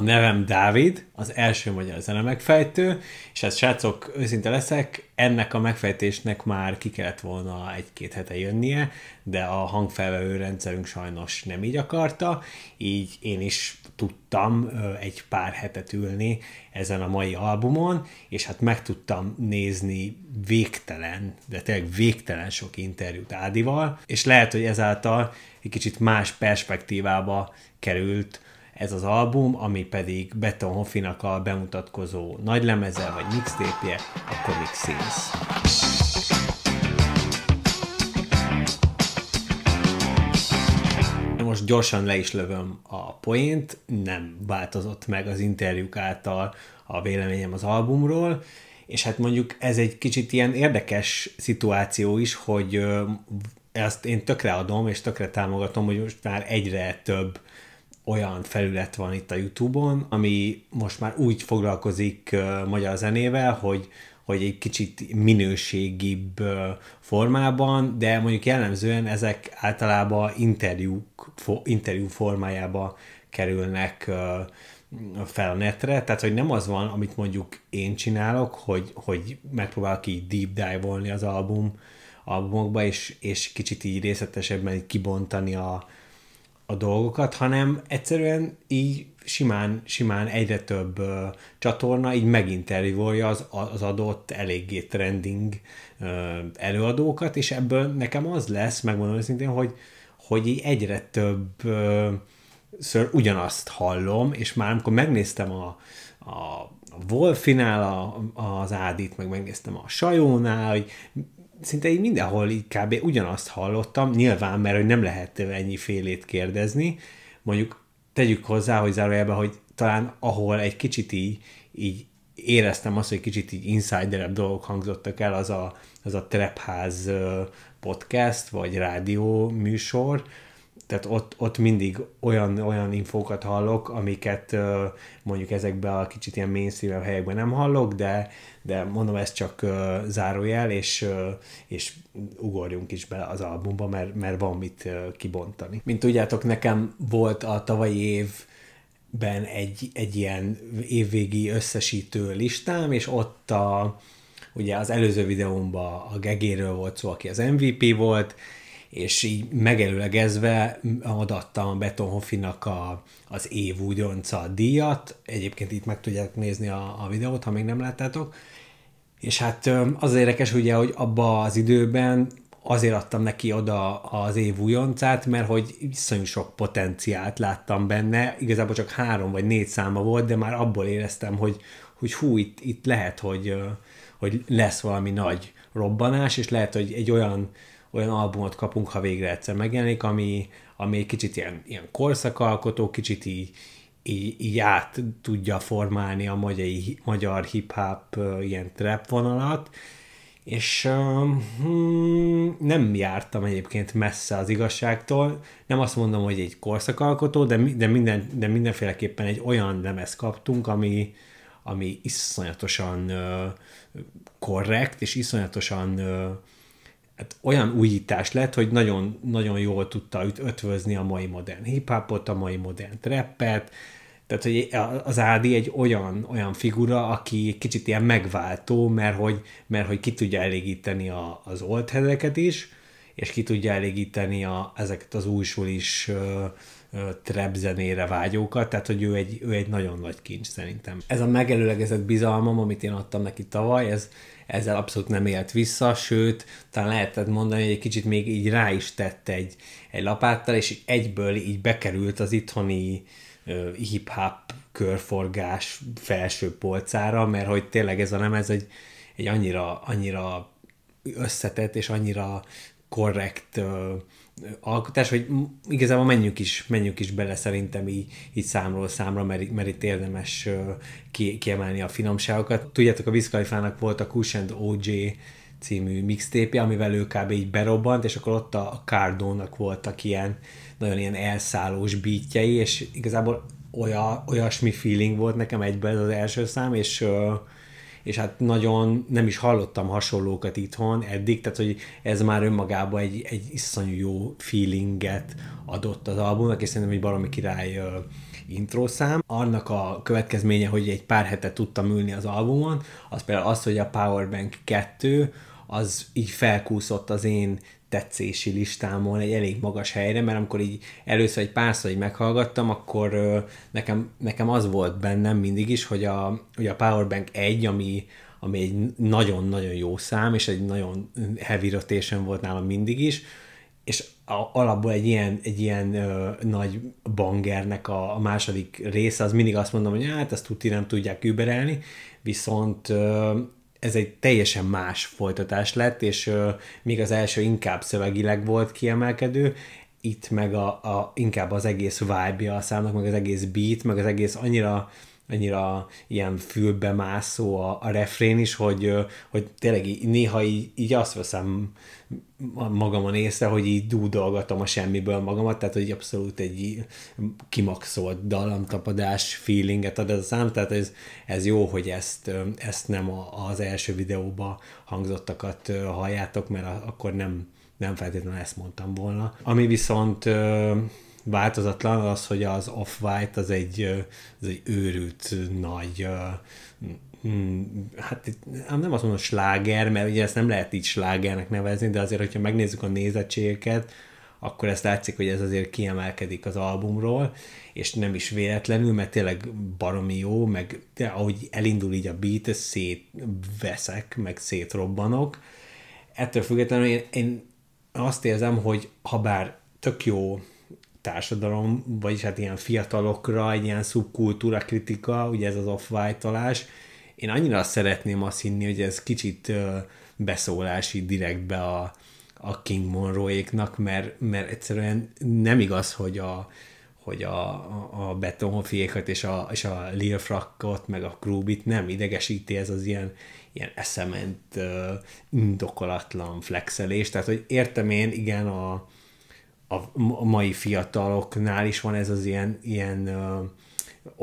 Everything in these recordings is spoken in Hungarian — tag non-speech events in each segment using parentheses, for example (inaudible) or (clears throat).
A nevem Dávid, az első magyar zene megfejtő, és ez hát, srácok, őszinte leszek, ennek a megfejtésnek már ki kellett volna egy-két hete jönnie, de a hangfelvevő rendszerünk sajnos nem így akarta, így én is tudtam egy pár hetet ülni ezen a mai albumon, és hát meg tudtam nézni végtelen, de tényleg végtelen sok interjút Ádival, és lehet, hogy ezáltal egy kicsit más perspektívába került ez az album, ami pedig Beton Hoffinak a bemutatkozó lemeze vagy mixtépje, a Comic Scenes. most gyorsan le is lövöm a poént, nem változott meg az interjúk által a véleményem az albumról, és hát mondjuk ez egy kicsit ilyen érdekes szituáció is, hogy ezt én tökre adom, és tökre támogatom, hogy most már egyre több olyan felület van itt a Youtube-on, ami most már úgy foglalkozik uh, magyar zenével, hogy, hogy egy kicsit minőségibb uh, formában, de mondjuk jellemzően ezek általában interjúk, interjú formájába kerülnek uh, fel a netre, tehát hogy nem az van, amit mondjuk én csinálok, hogy, hogy megpróbálok így deep dive-olni az album, albumokba, és, és kicsit így részletesebben így kibontani a, a dolgokat, hanem egyszerűen így simán, simán egyre több ö, csatorna így meginterjúolja az, az adott eléggé trending ö, előadókat, és ebből nekem az lesz, megmondom őszintén, hogy, hogy így egyre több ö, ször ugyanazt hallom, és már amikor megnéztem a, a Wolfinál a, az Ádit, meg megnéztem a Sajónál, hogy szinte így mindenhol így kb. ugyanazt hallottam, nyilván, mert hogy nem lehet ennyi félét kérdezni, mondjuk tegyük hozzá, hogy zárójelben, hogy talán ahol egy kicsit így, így éreztem azt, hogy kicsit így insiderebb dolgok hangzottak el, az a, az a Trepház podcast, vagy rádió műsor, tehát ott, ott mindig olyan, olyan infókat hallok, amiket mondjuk ezekben a kicsit ilyen mainstream helyekben nem hallok, de, de mondom, ez csak zárójel, és, és ugorjunk is be az albumba, mert, mert van mit kibontani. Mint tudjátok, nekem volt a tavalyi év ben egy, egy ilyen évvégi összesítő listám, és ott a, ugye az előző videómban a Gegéről volt szó, aki az MVP volt, és így megelőlegezve adattam a Betonhoffinak a, az év újdonca díjat, egyébként itt meg tudják nézni a, a videót, ha még nem láttátok, és hát az érdekes ugye, hogy abba az időben azért adtam neki oda az év újoncát, mert hogy iszonyú sok potenciált láttam benne, igazából csak három vagy négy száma volt, de már abból éreztem, hogy, hogy hú, itt, itt lehet, hogy, hogy lesz valami nagy robbanás, és lehet, hogy egy olyan olyan albumot kapunk, ha végre egyszer megjelenik, ami, ami egy kicsit ilyen, ilyen korszakalkotó, kicsit így, így, így át tudja formálni a magyai magyar hip-hop ilyen trap vonalat, és uh, nem jártam egyébként messze az igazságtól. Nem azt mondom, hogy egy korszakalkotó, de, de, minden, de mindenféleképpen egy olyan lemez kaptunk, ami, ami iszonyatosan uh, korrekt, és iszonyatosan uh, hát olyan újítás lett, hogy nagyon, nagyon jól tudta ötvözni a mai modern hiphopot, a mai modern trappet, tehát, hogy az Ádi egy olyan, olyan figura, aki kicsit ilyen megváltó, mert hogy, mert hogy ki tudja elégíteni a, az old is, és ki tudja elégíteni a, ezeket az újsulis trap zenére vágyókat, tehát hogy ő egy, ő egy nagyon nagy kincs szerintem. Ez a megelőlegezett bizalmam, amit én adtam neki tavaly, ez, ezzel abszolút nem élt vissza, sőt, talán lehetett mondani, hogy egy kicsit még így rá is tett egy, egy lapáttal, és egyből így bekerült az itthoni uh, hip-hop körforgás felső polcára, mert hogy tényleg ez a nem, ez egy, egy annyira, annyira összetett és annyira korrekt uh, alkotás, hogy igazából menjünk is, menjünk is bele szerintem így, így számról számra, mert, mert itt érdemes ki, kiemelni a finomságokat. Tudjátok, a Viszkalifának volt a Kush and OJ című mixtépje, amivel ő kb. így berobbant, és akkor ott a Cardónak voltak ilyen nagyon ilyen elszállós bítjei, és igazából olyan, olyasmi feeling volt nekem egyben az első szám, és uh, és hát nagyon nem is hallottam hasonlókat itthon eddig, tehát hogy ez már önmagában egy, egy iszonyú jó feelinget adott az albumnak, és szerintem egy valami király intrószám. Annak a következménye, hogy egy pár hetet tudtam ülni az albumon, az például az, hogy a Powerbank 2 az így felkúszott az én tetszési listámon egy elég magas helyre, mert amikor így először egy párszor így meghallgattam, akkor nekem, nekem az volt bennem mindig is, hogy a, hogy a Powerbank 1, ami, ami egy nagyon-nagyon jó szám, és egy nagyon heavy rotation volt nálam mindig is, és a, alapból egy ilyen, egy ilyen ö, nagy bangernek a, a második része, az mindig azt mondom, hogy hát ezt tuti nem tudják überelni, viszont ö, ez egy teljesen más folytatás lett, és ö, uh, még az első inkább szövegileg volt kiemelkedő, itt meg a, a inkább az egész vibe-ja a számnak, meg az egész beat, meg az egész annyira annyira ilyen fülbe mászó a, a refrén is, hogy, hogy tényleg így, néha így, így azt veszem magamon észre, hogy így dúdolgatom a semmiből magamat, tehát hogy abszolút egy kimaxolt dalamtapadás feelinget ad ez a szám, tehát ez, ez jó, hogy ezt, ezt nem az első videóba hangzottakat halljátok, mert akkor nem, nem feltétlenül ezt mondtam volna. Ami viszont változatlan az, hogy az Off-White az egy, az egy őrült nagy hát nem azt mondom sláger, mert ugye ezt nem lehet így slágernek nevezni, de azért, hogyha megnézzük a nézettségeket, akkor ezt látszik, hogy ez azért kiemelkedik az albumról, és nem is véletlenül, mert tényleg baromi jó, meg de ahogy elindul így a beat, szétveszek, meg szétrobbanok. Ettől függetlenül én, én azt érzem, hogy ha bár tök jó társadalom, vagyis hát ilyen fiatalokra egy ilyen szubkultúra kritika, ugye ez az off Én annyira szeretném azt hinni, hogy ez kicsit beszólási direktbe a, a King monroe mert, mert egyszerűen nem igaz, hogy a, hogy a, a Betonhofiékat és a, és a Lilfrakkot, meg a Krúbit nem idegesíti ez az ilyen, ilyen eszement, uh, indokolatlan flexelés. Tehát, hogy értem én, igen, a, a mai fiataloknál is van ez az ilyen, ilyen uh,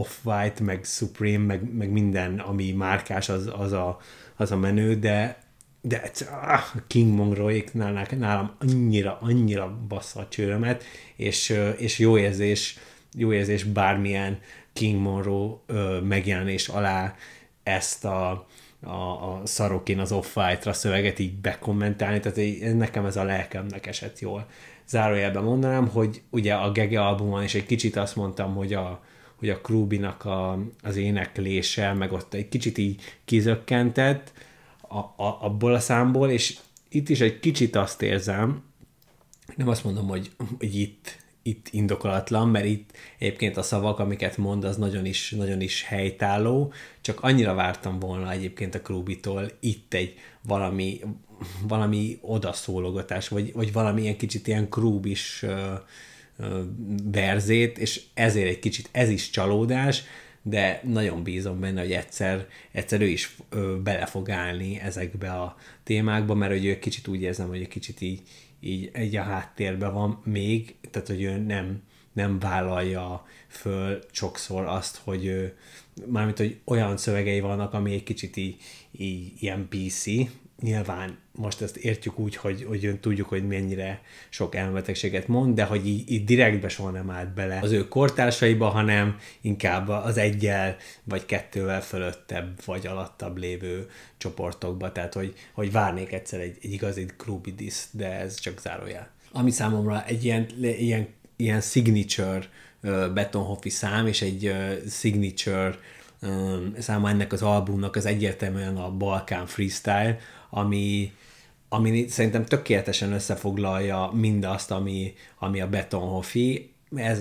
Off-White, meg Supreme, meg, meg minden, ami márkás, az, az, a, az a menő, de de ah, King Monroe-éknál nálam annyira, annyira bassza a csőrömet, és, és jó érzés, jó érzés bármilyen King Monroe megjelenés alá ezt a, a, a szarokén az off ra szöveget így bekommentálni, tehát nekem ez a lelkemnek esett jól zárójelben mondanám, hogy ugye a Gege albumon is egy kicsit azt mondtam, hogy a, hogy a Krúbinak a, az éneklése, meg ott egy kicsit így kizökkentett a, a, abból a számból, és itt is egy kicsit azt érzem, nem azt mondom, hogy, hogy itt, itt indokolatlan, mert itt egyébként a szavak, amiket mond, az nagyon is, nagyon is helytálló, csak annyira vártam volna egyébként a Krúbitól itt egy valami, valami odaszólogatás, vagy, vagy valami ilyen kicsit ilyen krúbis verzét, és ezért egy kicsit ez is csalódás, de nagyon bízom benne, hogy egyszer, egyszer ő is ö, bele fog állni ezekbe a témákba, mert hogy ő kicsit úgy érzem, hogy egy kicsit így, így, így a háttérben van még, tehát hogy ő nem, nem vállalja föl sokszor azt, hogy ő, mármint, hogy olyan szövegei vannak, ami egy kicsit így, így ilyen PC, nyilván most ezt értjük úgy, hogy, hogy tudjuk, hogy mennyire sok elmetegséget mond, de hogy így, így direktbe soha nem állt bele az ő kortársaiba, hanem inkább az egyel vagy kettővel fölöttebb vagy alattabb lévő csoportokba, tehát hogy, hogy várnék egyszer egy, egy igazi Grubidis, de ez csak zárójel. Ami számomra egy ilyen, ilyen, ilyen signature Betonhoffi szám, és egy signature száma ennek az albumnak az egyértelműen a Balkán Freestyle, ami, ami szerintem tökéletesen összefoglalja mindazt, ami, ami a Betonhofi, ez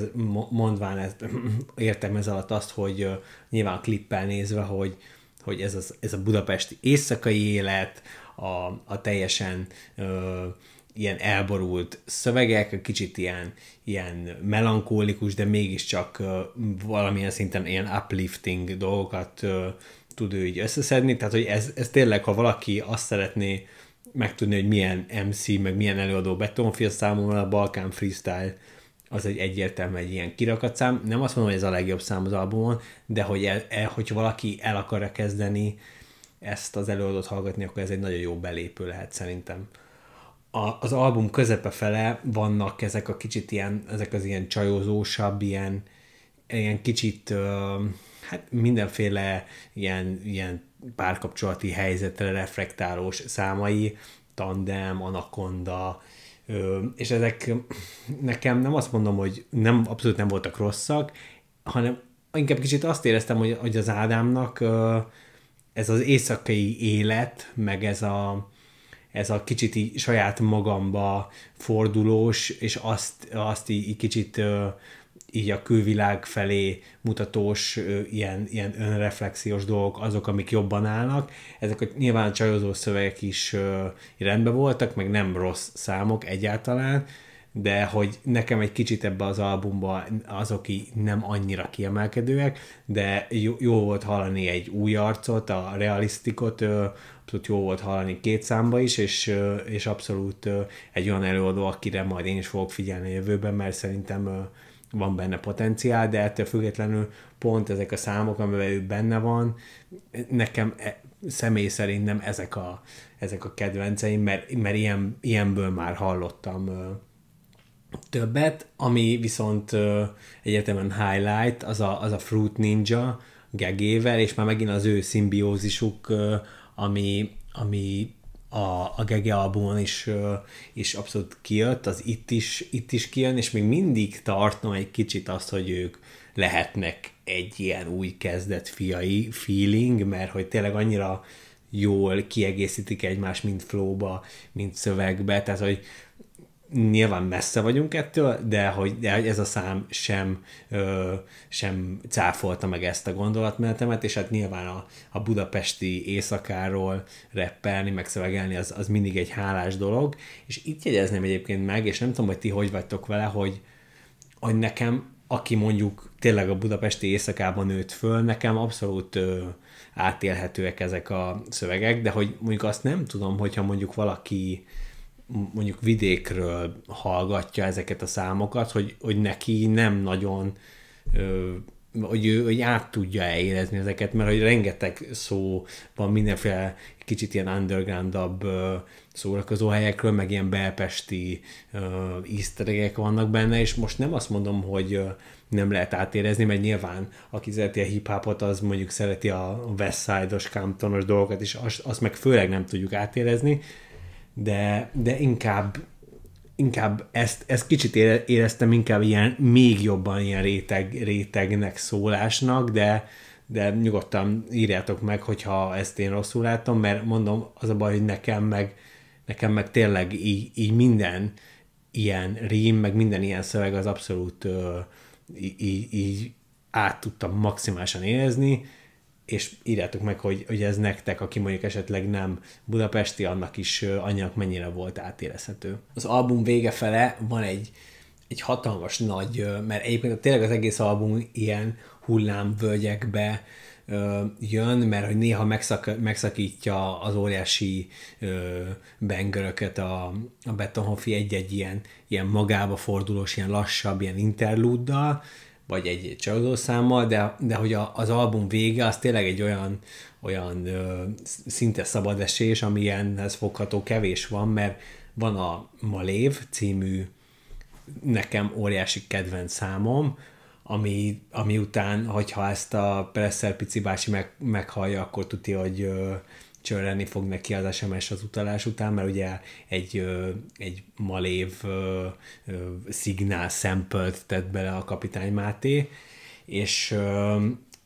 mondván ez, (clears throat) értem ez alatt azt, hogy nyilván a klippel nézve, hogy, hogy ez, az, ez a budapesti éjszakai élet, a, a teljesen ö, ilyen elborult szövegek, kicsit ilyen, ilyen melankólikus, de mégiscsak ö, valamilyen szinten ilyen uplifting dolgokat ö, tud ő így összeszedni, tehát hogy ez, ez tényleg, ha valaki azt szeretné megtudni, hogy milyen MC, meg milyen előadó betonfia számomra a Balkán Freestyle az egy egyértelmű egy ilyen kirakat szám. Nem azt mondom, hogy ez a legjobb szám az albumon, de hogy el, el, hogyha valaki el akarja kezdeni ezt az előadót hallgatni, akkor ez egy nagyon jó belépő lehet szerintem. A, az album közepe fele vannak ezek a kicsit ilyen, ezek az ilyen csajozósabb, ilyen, ilyen kicsit uh, hát mindenféle ilyen, ilyen párkapcsolati helyzetre reflektálós számai, tandem, anakonda, és ezek nekem nem azt mondom, hogy nem, abszolút nem voltak rosszak, hanem inkább kicsit azt éreztem, hogy, hogy az Ádámnak ez az éjszakai élet, meg ez a, ez a kicsit így saját magamba fordulós, és azt, azt így, így kicsit így a külvilág felé mutatós ilyen, ilyen önreflexiós dolgok azok, amik jobban állnak. Ezek a nyilván a csajozó szövegek is rendben voltak, meg nem rossz számok egyáltalán, de hogy nekem egy kicsit ebbe az albumba azok nem annyira kiemelkedőek, de jó, jó volt hallani egy új arcot, a realisztikot, abszolút jó volt hallani két számba is, és, és abszolút egy olyan előadó, akire majd én is fogok figyelni a jövőben, mert szerintem van benne potenciál, de ettől függetlenül pont ezek a számok, amivel ő benne van, nekem e, személy szerint nem ezek a, ezek a kedvenceim, mert, mert ilyen, ilyenből már hallottam ö, többet, ami viszont ö, egyetemen highlight, az a, az a Fruit Ninja gegével, és már megint az ő szimbiózisuk, ö, ami, ami a, a Gege albumon is, is abszolút kijött, az itt is, itt is kijön, és még mindig tartom egy kicsit azt, hogy ők lehetnek egy ilyen új kezdet fiai feeling, mert hogy tényleg annyira jól kiegészítik egymást, mint flóba, mint szövegbe, tehát hogy nyilván messze vagyunk ettől, de hogy, de ez a szám sem, ö, sem cáfolta meg ezt a gondolatmenetemet, és hát nyilván a, a budapesti éjszakáról reppelni, megszövegelni, az, az mindig egy hálás dolog, és itt jegyezném egyébként meg, és nem tudom, hogy ti hogy vagytok vele, hogy, hogy nekem, aki mondjuk tényleg a budapesti éjszakában nőtt föl, nekem abszolút ö, átélhetőek ezek a szövegek, de hogy mondjuk azt nem tudom, hogyha mondjuk valaki mondjuk vidékről hallgatja ezeket a számokat, hogy, hogy neki nem nagyon hogy ő hogy át tudja érezni ezeket, mert hogy rengeteg szó van mindenféle kicsit ilyen undergroundabb szórakozó helyekről, meg ilyen belpesti iszteregek vannak benne, és most nem azt mondom, hogy nem lehet átérezni, mert nyilván aki szereti a hip hopot, az mondjuk szereti a West Side-os, Comptonos dolgokat, és azt, azt meg főleg nem tudjuk átérezni, de, de inkább, inkább ezt, ezt kicsit éreztem inkább ilyen, még jobban ilyen réteg, rétegnek szólásnak, de, de nyugodtan írjátok meg, hogyha ezt én rosszul látom, mert mondom, az a baj, hogy nekem meg, nekem meg tényleg így, így minden ilyen rím, meg minden ilyen szöveg az abszolút ö, így, így át tudtam maximálisan érezni, és írjátok meg, hogy, hogy ez nektek, aki mondjuk esetleg nem budapesti, annak is anyag mennyire volt átérezhető. Az album vége fele van egy, egy hatalmas nagy, mert egyébként tényleg az egész album ilyen hullámvölgyekbe jön, mert hogy néha megszak, megszakítja az óriási bengöröket a, a Bettenhoffi egy-egy ilyen, ilyen magába fordulós, ilyen lassabb, ilyen interlúddal, vagy egy csalódószámmal, de, de hogy a, az album vége az tényleg egy olyan, olyan ö, szinte szabadesés, amilyenhez fogható kevés van, mert van a Malév című nekem óriási kedvenc számom, ami, ami után, hogyha ezt a Presser Pici bácsi meg, meghallja, akkor tudja, hogy ö, csörrenni fog neki az SMS az utalás után, mert ugye egy, egy malév szignál szempölt tett bele a kapitány Máté, és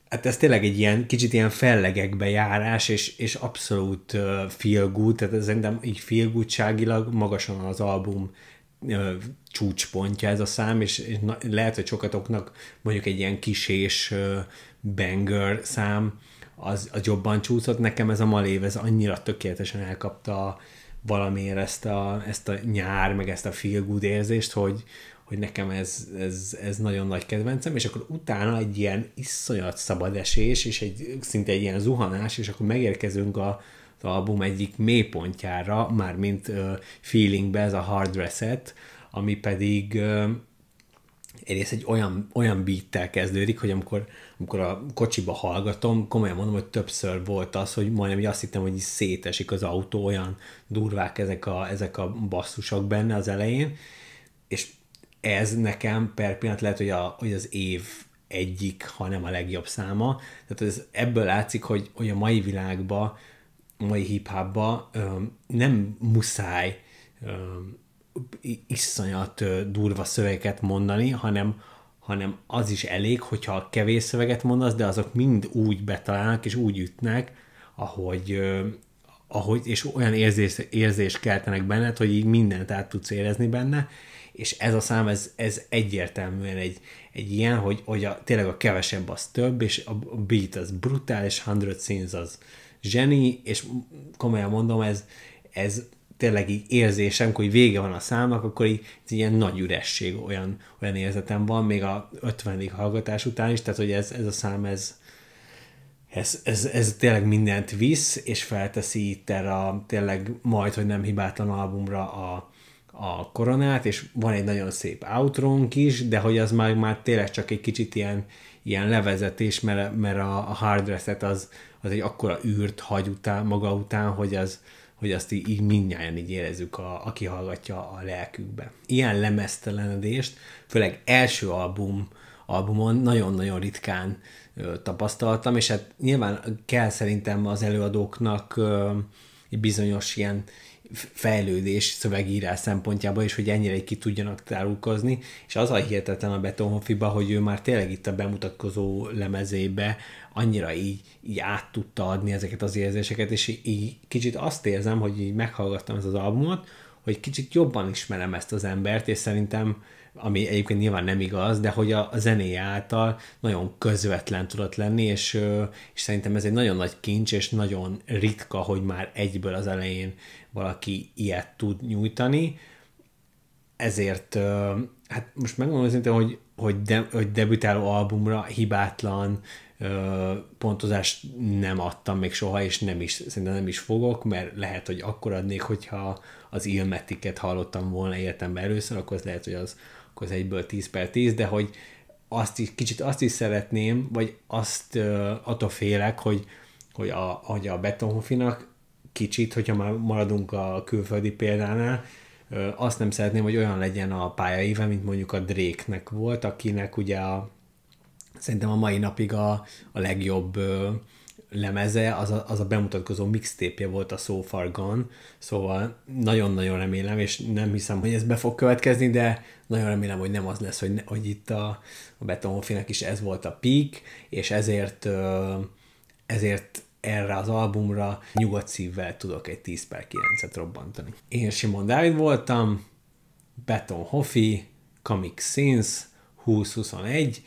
hát ez tényleg egy ilyen, kicsit ilyen fellegekbe járás, és, és abszolút feel good, tehát ez szerintem így feel goodságilag magasan az album csúcspontja ez a szám, és, és lehet, hogy sokatoknak mondjuk egy ilyen kisés banger szám, az, az jobban csúszott. Nekem ez a malév, ez annyira tökéletesen elkapta valamiért ezt a, ezt a nyár, meg ezt a feel good érzést, hogy, hogy nekem ez, ez, ez nagyon nagy kedvencem, és akkor utána egy ilyen iszonyat szabad esés, és egy, szinte egy ilyen zuhanás, és akkor megérkezünk a, az album egyik mélypontjára, mármint uh, feelingbe ez a hard reset, ami pedig uh, egyrészt egy olyan, olyan beat-tel kezdődik, hogy amikor, amikor a kocsiba hallgatom, komolyan mondom, hogy többször volt az, hogy majdnem hogy azt hittem, hogy szétesik az autó, olyan durvák ezek a, ezek a basszusok benne az elején, és ez nekem per pillanat lehet, hogy, a, hogy az év egyik, ha nem a legjobb száma. Tehát ez ebből látszik, hogy, hogy a mai világban, mai hip nem muszáj öm, iszonyat durva szövegeket mondani, hanem, hanem az is elég, hogyha kevés szöveget mondasz, de azok mind úgy betalálnak és úgy ütnek, ahogy, ahogy és olyan érzés, érzés keltenek benned, hogy így mindent át tudsz érezni benne, és ez a szám, ez, ez egyértelműen egy, egy ilyen, hogy, hogy a, tényleg a kevesebb az több, és a beat az brutális, 100 Scenes az zseni, és komolyan mondom, ez, ez tényleg így érzésem, hogy vége van a számnak, akkor így, ez ilyen nagy üresség olyan, olyan érzetem van, még a 50. hallgatás után is, tehát hogy ez, ez a szám, ez, ez, ez, ez tényleg mindent visz, és felteszi itt erre a tényleg majd, hogy nem hibátlan albumra a, a koronát, és van egy nagyon szép outronk is, de hogy az már, már tényleg csak egy kicsit ilyen, ilyen levezetés, mert, mert a, a hard az, az egy akkora űrt hagy után, maga után, hogy az, hogy azt így, így mindnyáján így érezzük, a, aki hallgatja a lelkükbe. Ilyen lemeztelenedést, főleg első album, albumon nagyon-nagyon ritkán ö, tapasztaltam, és hát nyilván kell szerintem az előadóknak ö, bizonyos ilyen fejlődés szövegírás szempontjából, és hogy ennyire ki tudjanak tárulkozni, és az a hihetetlen a Betonhoffiba, hogy ő már tényleg itt a bemutatkozó lemezébe annyira így, így át tudta adni ezeket az érzéseket, és így kicsit azt érzem, hogy így meghallgattam ezt az albumot, hogy kicsit jobban ismerem ezt az embert, és szerintem ami egyébként nyilván nem igaz, de hogy a, a zenéje által nagyon közvetlen tudott lenni, és, és szerintem ez egy nagyon nagy kincs, és nagyon ritka, hogy már egyből az elején valaki ilyet tud nyújtani, ezért, hát most megmondom szerintem hogy, hogy, de, hogy debütáló albumra hibátlan pontozást nem adtam még soha, és nem is, szerintem nem is fogok, mert lehet, hogy akkor adnék, hogyha az Ilmetiket hallottam volna életemben először, akkor az lehet, hogy az, akkor ez egyből 10 per 10, de hogy azt is, kicsit azt is szeretném, vagy azt uh, attól félek, hogy, hogy a, hogy a betonhofinak kicsit, hogyha már maradunk a külföldi példánál, azt nem szeretném, hogy olyan legyen a pályaíve, mint mondjuk a Drake-nek volt, akinek ugye a, szerintem a mai napig a, a legjobb ö, lemeze, az a, az a bemutatkozó mixtépje volt a So Far Gone, szóval nagyon-nagyon remélem, és nem hiszem, hogy ez be fog következni, de nagyon remélem, hogy nem az lesz, hogy, ne, hogy itt a, a Betonhoffinak is ez volt a peak, és ezért, ezért erre az albumra nyugodt szívvel tudok egy 10 per 9-et robbantani. Én Simon Dávid voltam, Beton Hoffi, Comic Sins, 2021,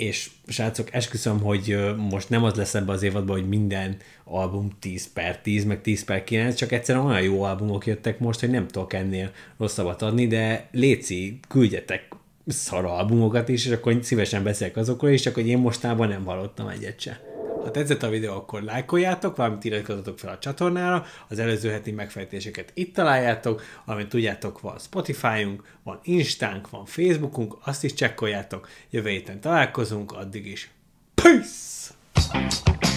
és srácok, esküszöm, hogy most nem az lesz ebbe az évadban, hogy minden album 10 per 10, meg 10 per 9, csak egyszerűen olyan jó albumok jöttek most, hogy nem tudok ennél rosszabbat adni, de Léci, küldjetek szar albumokat is, és akkor szívesen beszélek azokról és csak hogy én mostában nem hallottam egyet sem. Ha tetszett a videó, akkor lájkoljátok, valamint iratkozzatok fel a csatornára, az előző heti megfejtéseket itt találjátok, amint tudjátok, van Spotify-unk, van Instánk, van Facebookunk, azt is csekkoljátok. Jövő héten találkozunk, addig is. Peace!